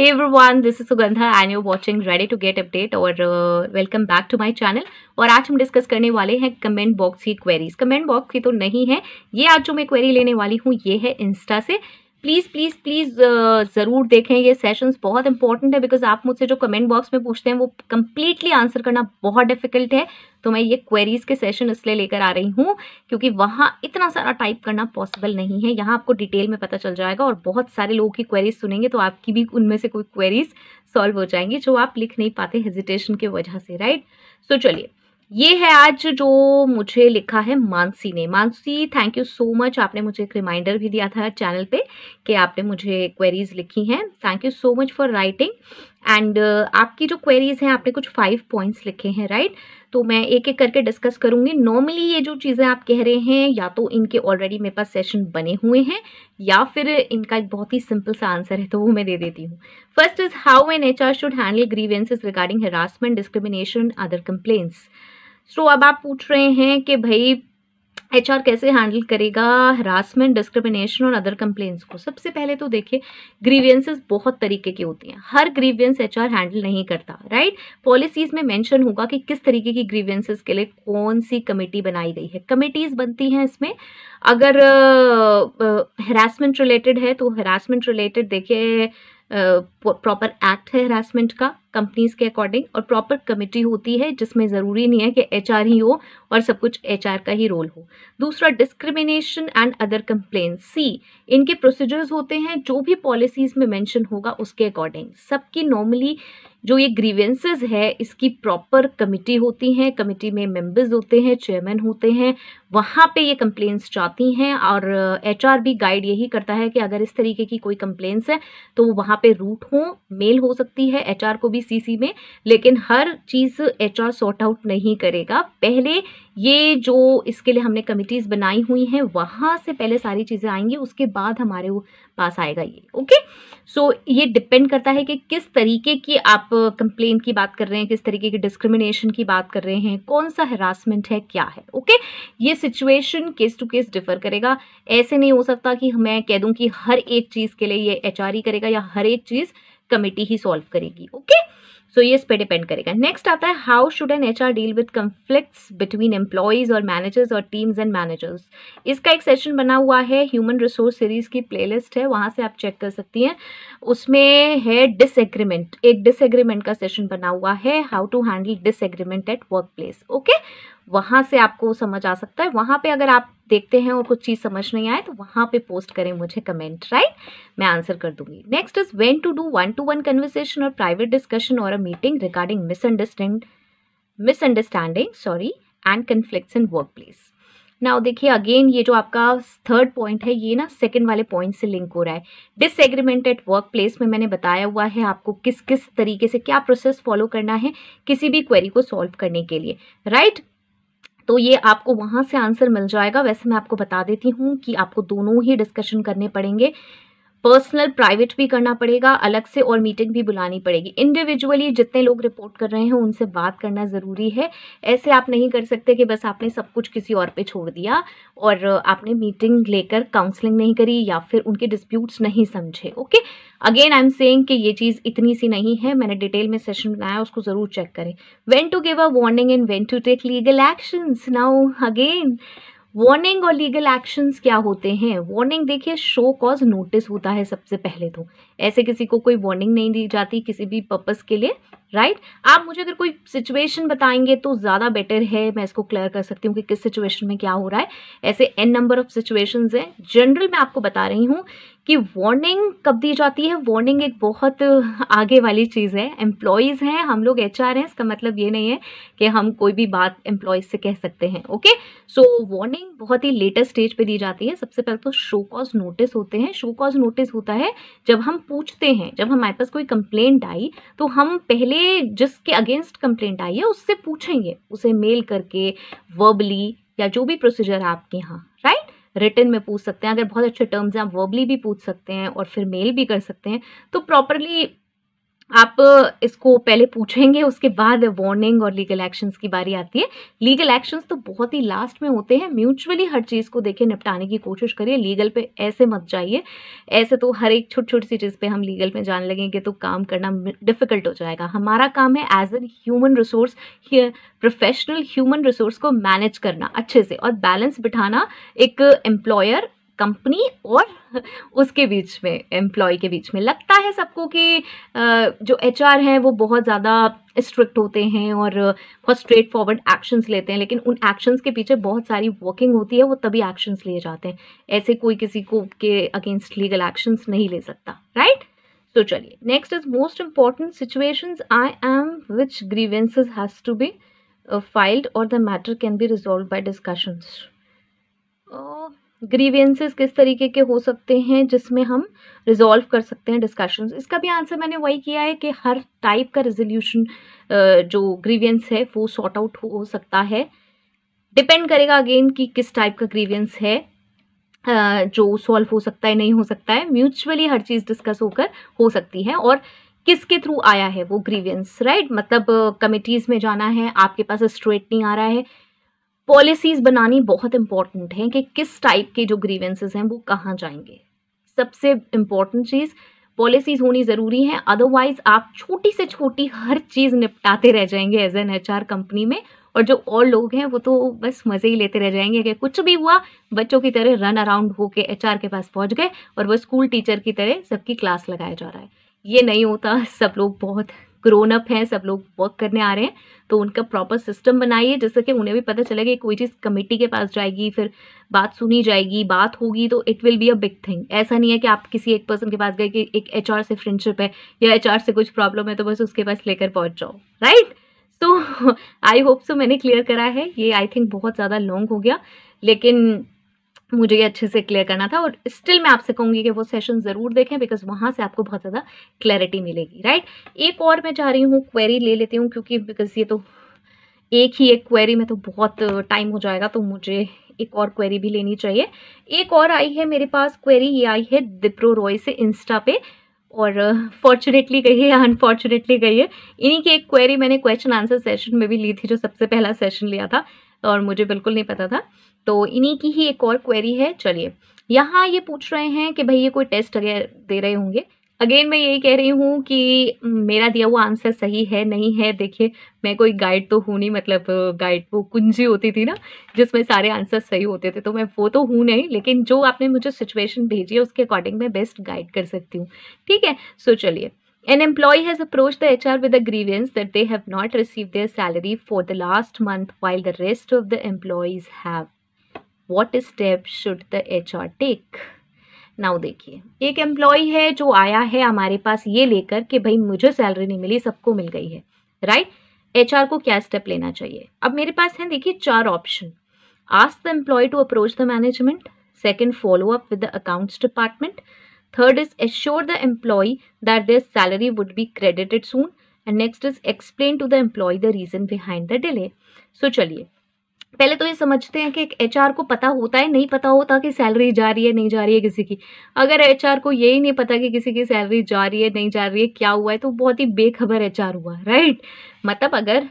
Hey everyone, this is Sugandha and you're watching Ready to Get Update और welcome back to my channel और आज हम discuss करने वाले हैं कमेंट बॉक्स की क्वेरीज कमेंट बॉक्स की तो नहीं है ये आज जो मैं क्वेरी लेने वाली हूँ ये है इंस्टा से प्लीज़ प्लीज़ प्लीज़ ज़रूर देखें ये सेशंस बहुत इंपॉर्टेंट है बिकॉज आप मुझसे जो कमेंट बॉक्स में पूछते हैं वो कम्प्लीटली आंसर करना बहुत डिफिकल्ट है तो मैं ये क्वेरीज़ के सेशन इसलिए लेकर आ रही हूँ क्योंकि वहाँ इतना सारा टाइप करना पॉसिबल नहीं है यहाँ आपको डिटेल में पता चल जाएगा और बहुत सारे लोगों की क्वेरीज सुनेंगे तो आपकी भी उनमें से कोई क्वेरीज सॉल्व हो जाएंगी जो आप लिख नहीं पाते हेजिटेशन की वजह से राइट सो चलिए ये है आज जो मुझे लिखा है मानसी ने Mansi thank you so much आपने मुझे एक रिमाइंडर भी दिया था चैनल पे कि आपने मुझे क्वेरीज लिखी हैं thank you so much for writing and आपकी जो क्वेरीज हैं आपने कुछ फाइव पॉइंट्स लिखे हैं राइट right? तो मैं एक एक करके डिस्कस करूँगी नॉर्मली ये जो चीज़ें आप कह रहे हैं या तो इनके ऑलरेडी मेरे पास सेशन बने हुए हैं या फिर इनका एक बहुत ही सिंपल सा आंसर है तो वो मैं दे देती हूँ first is how an H R should handle grievances regarding harassment discrimination other complaints so so, अब आप पूछ रहे हैं कि भाई एच कैसे हैंडल करेगा हरासमेंट डिस्क्रिमिनेशन और अदर कंप्लेंट्स को सबसे पहले तो देखिए ग्रीवियंसेस बहुत तरीके की होती हैं हर ग्रीवियंस एच हैंडल नहीं करता राइट पॉलिसीज़ में मेंशन होगा कि किस तरीके की ग्रीवियंसेस के लिए कौन सी कमेटी बनाई गई है कमेटीज़ बनती हैं इसमें अगर हरासमेंट रिलेटेड है तो हरासमेंट रिलेटेड देखिए प्रॉपर एक्ट है हरासमेंट का कंपनीज के अकॉर्डिंग और प्रॉपर कमिटी होती है जिसमें ज़रूरी नहीं है कि एच ही हो और सब कुछ एच का ही रोल हो दूसरा discrimination and other complaints इनके प्रोसीजर्स होते हैं जो भी पॉलिसीज़ में मैंशन होगा उसके अकॉर्डिंग सबकी नॉर्मली जो ये ग्रीवेंसेज है इसकी प्रॉपर कमिटी होती हैं कमिटी में मेंबर्स होते हैं चेयरमैन होते हैं वहाँ पे ये कंप्लेंट्स जाती हैं और एचआर uh, भी गाइड यही करता है कि अगर इस तरीके की कोई कंप्लेंट्स है तो वो वहाँ पे रूट हो मेल हो सकती है एचआर को भी पीसीसी में लेकिन हर चीज़ एचआर सॉर्ट आउट नहीं करेगा पहले ये जो इसके लिए हमने कमिटीज़ बनाई हुई हैं वहाँ से पहले सारी चीज़ें आएंगी उसके बाद हमारे पास आएगा ये ओके सो so, ये डिपेंड करता है कि किस तरीके की आप कंप्लेन की बात कर रहे हैं किस तरीके की डिस्क्रिमिनेशन की बात कर रहे हैं कौन सा हरासमेंट है क्या है ओके ये situation case to case differ करेगा ऐसे नहीं हो सकता कि मैं कह दूँ कि हर एक चीज़ के लिए ये एच करेगा या हर एक चीज़ कमेटी ही सॉल्व करेगी ओके सो ये इस पर डिपेंड करेगा नेक्स्ट आता है how should an H R deal with conflict between employees और मैनेजर्स और टीम्स एंड मैनेजर्स इसका एक सेशन बना हुआ है ह्यूमन रिसोर्स सीरीज की प्लेलिस्ट है वहाँ से आप चेक कर सकती हैं उसमें है डिसएग्रीमेंट एक डिसएग्रीमेंट का सेशन बना हुआ है how to handle disagreement at work place okay वहाँ से आपको समझ आ सकता है वहाँ पे अगर आप देखते हैं और कुछ चीज़ समझ नहीं आए तो वहाँ पे पोस्ट करें मुझे कमेंट राइट मैं आंसर कर दूंगी next is when to do one to one conversation और प्राइवेट डिस्कशन और a meeting regarding misunderstand misunderstanding sorry and conflict in work place now देखिए अगेन ये जो आपका थर्ड पॉइंट है ये ना सेकेंड वाले पॉइंट से लिंक हो रहा है डिसएग्रीमेंट एट वर्क प्लेस में मैंने बताया हुआ है आपको किस किस तरीके से क्या प्रोसेस फॉलो करना है किसी भी क्वेरी को सॉल्व करने के लिए राइट right? तो ये आपको वहाँ से आंसर मिल जाएगा वैसे मैं आपको बता देती हूँ कि आपको दोनों ही डिस्कशन करने पड़ेंगे पर्सनल प्राइवेट भी करना पड़ेगा अलग से और मीटिंग भी बुलानी पड़ेगी इंडिविजुअली जितने लोग रिपोर्ट कर रहे हैं उनसे बात करना ज़रूरी है ऐसे आप नहीं कर सकते कि बस आपने सब कुछ किसी और पे छोड़ दिया और आपने मीटिंग लेकर काउंसलिंग नहीं करी या फिर उनके डिस्प्यूट्स नहीं समझे okay again I am saying कि ये चीज़ इतनी सी नहीं है मैंने डिटेल में सेशन बनाया उसको ज़रूर चेक करें when to give a warning and when to take legal actions now again warning और लीगल एक्शंस क्या होते हैं वार्निंग देखिए शो कॉज नोटिस होता है सबसे पहले तो ऐसे किसी को कोई वार्निंग नहीं दी जाती किसी भी पर्पज़ के लिए राइट right? आप मुझे अगर कोई सिचुएशन बताएंगे तो ज़्यादा बेटर है मैं इसको क्लियर कर सकती हूँ कि किस सिचुएशन में क्या हो रहा है ऐसे एन नंबर ऑफ सिचुएशंस हैं जनरल मैं आपको बता रही हूँ कि वार्निंग कब दी जाती है वार्निंग एक बहुत आगे वाली चीज़ है एम्प्लॉयज़ हैं हम लोग एच हैं इसका मतलब ये नहीं है कि हम कोई भी बात एम्प्लॉयज़ से कह सकते हैं ओके सो वार्निंग बहुत ही लेटेस्ट स्टेज पे दी जाती है सबसे पहले तो शो कॉज नोटिस होते हैं शो कॉज नोटिस होता है जब हम पूछते हैं जब हमारे पास कोई कंप्लेंट आई तो हम पहले जिसके अगेंस्ट कंप्लेंट आई है उससे पूछेंगे उसे मेल करके वर्बली या जो भी प्रोसीजर आपके यहाँ राइट रिटर्न में पूछ सकते हैं अगर बहुत अच्छे टर्म्स हैं आप वर्बली भी पूछ सकते हैं और फिर मेल भी कर सकते हैं तो प्रॉपरली आप इसको पहले पूछेंगे उसके बाद वार्निंग और लीगल एक्शंस की बारी आती है लीगल एक्शंस तो बहुत ही लास्ट में होते हैं म्यूचुअली हर चीज़ को देखें निपटाने की कोशिश करिए लीगल पे ऐसे मत जाइए ऐसे तो हर एक छोटी छोटी सी चीज़ पे हम लीगल में जान लगेंगे तो काम करना डिफिकल्ट हो जाएगा हमारा काम है as an human resource professional human resource को मैनेज करना अच्छे से और बैलेंस बिठाना एक एम्प्लॉयर कंपनी और उसके बीच में एम्प्लॉय के बीच में लगता है सबको कि जो एच हैं वो बहुत ज़्यादा स्ट्रिक्ट होते हैं और बहुत स्ट्रेट फॉरवर्ड एक्शंस लेते हैं लेकिन उन एक्शंस के पीछे बहुत सारी वर्किंग होती है वो तभी एक्शंस लिए जाते हैं ऐसे कोई किसी को के अगेंस्ट लीगल एक्शंस नहीं ले सकता राइट सो तो चलिए next is most important situation I am which grievances has to be filed और the matter can be resolve by discussions grievances किस तरीके के हो सकते हैं जिसमें हम रिजॉल्व कर सकते हैं डिस्कशन इसका भी आंसर मैंने वही किया है कि हर टाइप का रेजोल्यूशन जो ग्रीवियंस है वो सॉर्ट आउट हो सकता है डिपेंड करेगा अगेन कि किस टाइप का ग्रीवियंस है जो सॉल्व हो सकता है नहीं हो सकता है म्यूचुअली हर चीज़ डिस्कस होकर हो सकती है और किसके थ्रू आया है वो ग्रीवियंस राइट right? मतलब कमिटीज़ में जाना है आपके पास स्ट्रेट नहीं आ रहा है पॉलिसीज बनानी बहुत इंपॉर्टेंट है कि किस टाइप के जो ग्रीवेंसेज हैं वो कहाँ जाएंगे सबसे इम्पॉर्टेंट चीज़ पॉलिसीज होनी ज़रूरी है अदरवाइज आप छोटी से छोटी हर चीज़ निपटाते रह जाएंगे एज एन एच कंपनी में और जो और लोग हैं वो तो बस मज़े ही लेते रह जाएंगे कि कुछ भी हुआ बच्चों की तरह रन अराउंड होके एच के पास पहुंच गए और वो स्कूल टीचर की तरह सबकी क्लास लगाया जा रहा है ये नहीं होता सब लोग बहुत ग्रोन अप हैं सब लोग वर्क करने आ रहे हैं तो उनका प्रॉपर सिस्टम बनाइए जिससे कि उन्हें भी पता चलेगा कि कोई चीज़ कमेटी के पास जाएगी फिर बात सुनी जाएगी बात होगी तो it will be a big thing ऐसा नहीं है कि आप किसी एक पर्सन के पास गए कि एक एच से फ्रेंडशिप है या एच से कुछ प्रॉब्लम है तो बस उसके पास लेकर पहुँच जाओ राइट तो आई होप सो मैंने क्लियर करा है ये आई थिंक बहुत ज़्यादा लॉन्ग हो गया लेकिन मुझे ये अच्छे से क्लियर करना था और स्टिल मैं आपसे कहूँगी कि वो सेशन ज़रूर देखें बिकॉज वहाँ से आपको बहुत ज़्यादा क्लैरिटी मिलेगी राइट एक और मैं चाह रही हूँ क्वेरी ले लेती हूँ क्योंकि बिकॉज ये तो एक ही एक क्वेरी में तो बहुत टाइम हो जाएगा तो मुझे एक और क्वेरी भी लेनी चाहिए एक और आई है मेरे पास क्वेरी ये आई है दिप्रो रॉय से इंस्टा पे और फॉर्चुनेटली गई है या अनफॉर्चुनेटली गई है इन्हीं की एक क्वेरी मैंने क्वेश्चन आंसर सेशन में भी ली थी जो सबसे पहला सेशन लिया था और मुझे बिल्कुल नहीं पता था तो इन्हीं की ही एक और क्वेरी है चलिए यहाँ ये पूछ रहे हैं कि भाई ये कोई टेस्ट अगर दे रहे होंगे अगेन मैं यही कह रही हूँ कि मेरा दिया हुआ आंसर सही है नहीं है देखिए मैं कोई गाइड तो हूँ नहीं मतलब गाइड वो कुंजी होती थी ना जिसमें सारे आंसर सही होते थे तो मैं वो तो हूँ नहीं लेकिन जो आपने मुझे सिचुएशन भेजी है उसके अकॉर्डिंग मैं बेस्ट गाइड कर सकती हूँ ठीक है सो चलिए An employee has approached the HR with a grievance that they have not received their salary for the last month while the rest of the employees have. What step should the HR take? Now देखिए एक employ है जो आया है हमारे पास ये लेकर कि भाई मुझे सैलरी नहीं मिली सबको मिल गई है राइट एच को क्या स्टेप लेना चाहिए अब मेरे पास है देखिए चार option ask the employee to approach the management second follow up with the accounts department third is assure the employee that their salary would be credited soon and next is explain to the employee the reason behind the delay so चलिए पहले तो ये समझते हैं कि एक H को पता होता है नहीं पता होता कि सैलरी जा रही है नहीं जा रही है किसी की अगर एच को यही नहीं पता कि किसी की सैलरी जा रही है नहीं जा रही है क्या हुआ है तो बहुत ही बेखबर एच हुआ राइट मतलब अगर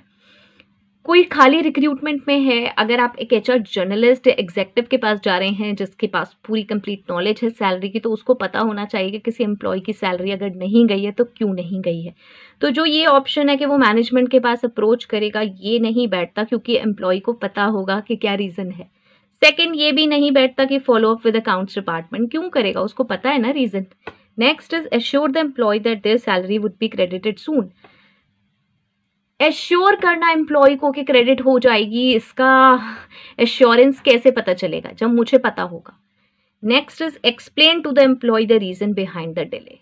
कोई खाली रिक्रूटमेंट में है अगर आप एक एच जर्नलिस्ट एग्जेक्टिव के पास जा रहे हैं जिसके पास पूरी कंप्लीट नॉलेज है सैलरी की तो उसको पता होना चाहिए कि किसी एम्प्लॉय की सैलरी अगर नहीं गई है तो क्यों नहीं गई है तो जो ये ऑप्शन है कि वो मैनेजमेंट के पास अप्रोच करेगा ये नहीं बैठता क्योंकि एम्प्लॉय को पता होगा कि क्या रीज़न है सेकेंड ये भी नहीं बैठता कि follow up with accounts department क्यों करेगा उसको पता है ना reason next is assure the employee that their salary would be credited soon assure करना एम्प्लॉय को कि क्रेडिट हो जाएगी इसका एश्योरेंस कैसे पता चलेगा जब मुझे पता होगा next is explain to the employee the reason behind the delay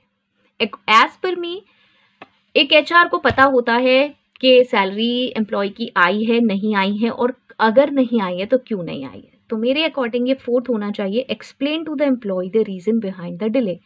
as per me एक एच को पता होता है कि सैलरी एम्प्लॉय की आई है नहीं आई है और अगर नहीं आई है तो क्यों नहीं आई है तो मेरे अकॉर्डिंग ये फोर्थ होना चाहिए explain to the employee the reason behind the delay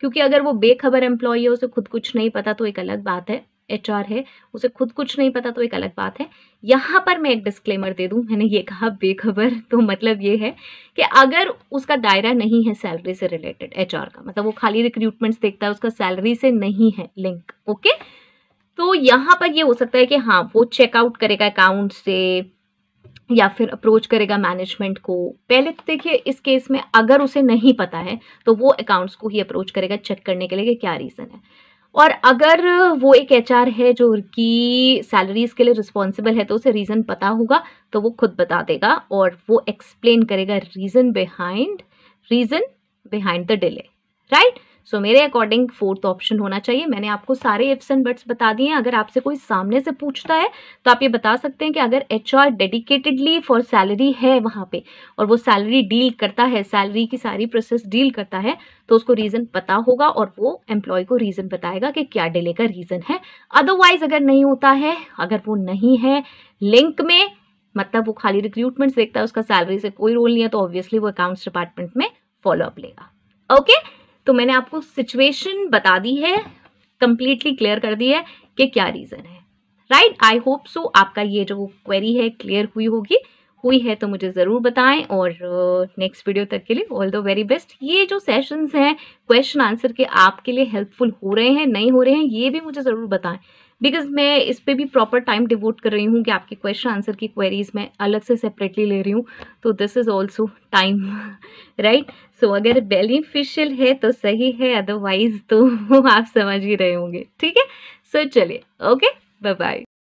क्योंकि अगर वो बेखबर एम्प्लॉय है उसे खुद कुछ नहीं पता तो एक अलग बात है एच है उसे खुद कुछ नहीं पता तो एक अलग बात है यहाँ पर मैं एक डिस्क्लेमर दे दूँ मैंने ये कहा बेखबर तो मतलब ये है कि अगर उसका दायरा नहीं है सैलरी से रिलेटेड एच का मतलब वो खाली रिक्रूटमेंट्स देखता है उसका सैलरी से नहीं है लिंक ओके तो यहाँ पर ये हो सकता है कि हाँ वो चेकआउट करेगा अकाउंट से या फिर अप्रोच करेगा मैनेजमेंट को पहले तो देखिए इस केस में अगर उसे नहीं पता है तो वो अकाउंट्स को ही अप्रोच करेगा चेक करने के लिए कि क्या रीज़न है और अगर वो एक एच है जो उनकी सैलरीज के लिए रिस्पॉन्सिबल है तो उसे रीज़न पता होगा तो वो खुद बता देगा और वो एक्सप्लेन करेगा reason behind reason behind the delay right so so, मेरे अकॉर्डिंग फोर्थ ऑप्शन होना चाहिए मैंने आपको सारे इफ्स एंड बट्स बता दिए हैं अगर आपसे कोई सामने से पूछता है तो आप ये बता सकते हैं कि अगर H R dedicatedly for salary है वहाँ पे और वो सैलरी डील करता है सैलरी की सारी प्रोसेस डील करता है तो उसको रीज़न पता होगा और वो एम्प्लॉय को रीज़न बताएगा कि क्या डिले का रीज़न है अदरवाइज अगर नहीं होता है अगर वो नहीं है लिंक में मतलब वो खाली रिक्रूटमेंट्स देखता है उसका सैलरी से कोई रोल नहीं है तो ऑब्वियसली वो अकाउंट्स डिपार्टमेंट में फॉलो अप लेगा ओके okay? तो मैंने आपको सिचुएशन बता दी है कंप्लीटली क्लियर कर दी है कि क्या रीज़न है राइट आई होप सो आपका ये जो क्वेरी है क्लियर हुई होगी हुई है तो मुझे ज़रूर बताएं और नेक्स्ट uh, वीडियो तक के लिए ऑल द वेरी बेस्ट ये जो सेशंस हैं क्वेश्चन आंसर के आपके लिए हेल्पफुल हो रहे हैं नहीं हो रहे हैं ये भी मुझे ज़रूर बताएं बिकॉज मैं इस पर भी प्रॉपर टाइम डिवोट कर रही हूँ कि आपके क्वेश्चन आंसर की क्वेरीज मैं अलग से सेपरेटली ले रही हूँ तो this is also time right so so, अगर बेनिफिशियल है तो सही है अदरवाइज तो आप समझ ही रहे होंगे ठीक है सो so, चलिए ओके बाय बाय